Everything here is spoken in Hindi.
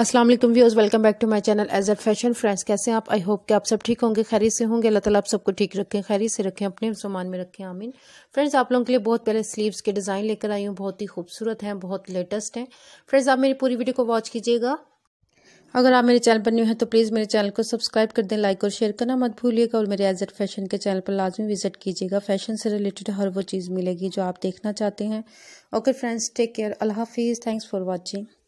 Aslam views welcome back to my channel एज एड फैशन फ्रेंड्स कैसे आप आई होप कि आप सब ठीक होंगे खैरी से होंगे अल्लाह ताला आप सबको ठीक रखें खैरी से रखें अपने सामान में रखें आमीन फ्रेंड्स आप लोगों के लिए बहुत पहले स्लीव्स के डिज़ाइन लेकर आई हूँ बहुत ही खूबसूरत हैं बहुत लेटेस्ट हैं फ्रेंड्स आप मेरी पूरी वीडियो को वॉच कीजिएगा अगर आप मेरे चैनल पर न्यू हैं तो प्लीज़ मेरे चैनल को सब्सक्राइब कर दें लाइक और शेयर करना मत भूलिएगा और मेरे एज एड फैशन के चैनल पर लाजमी विजिट कीजिएगा फैशन से रिलेटेड हर वो चीज़ मिलेगी जो आप देखना चाहते हैं ओके फ्रेंड्स टेक केयर अल्लाह हाफिज़ थैंक्स फॉर वॉचिंग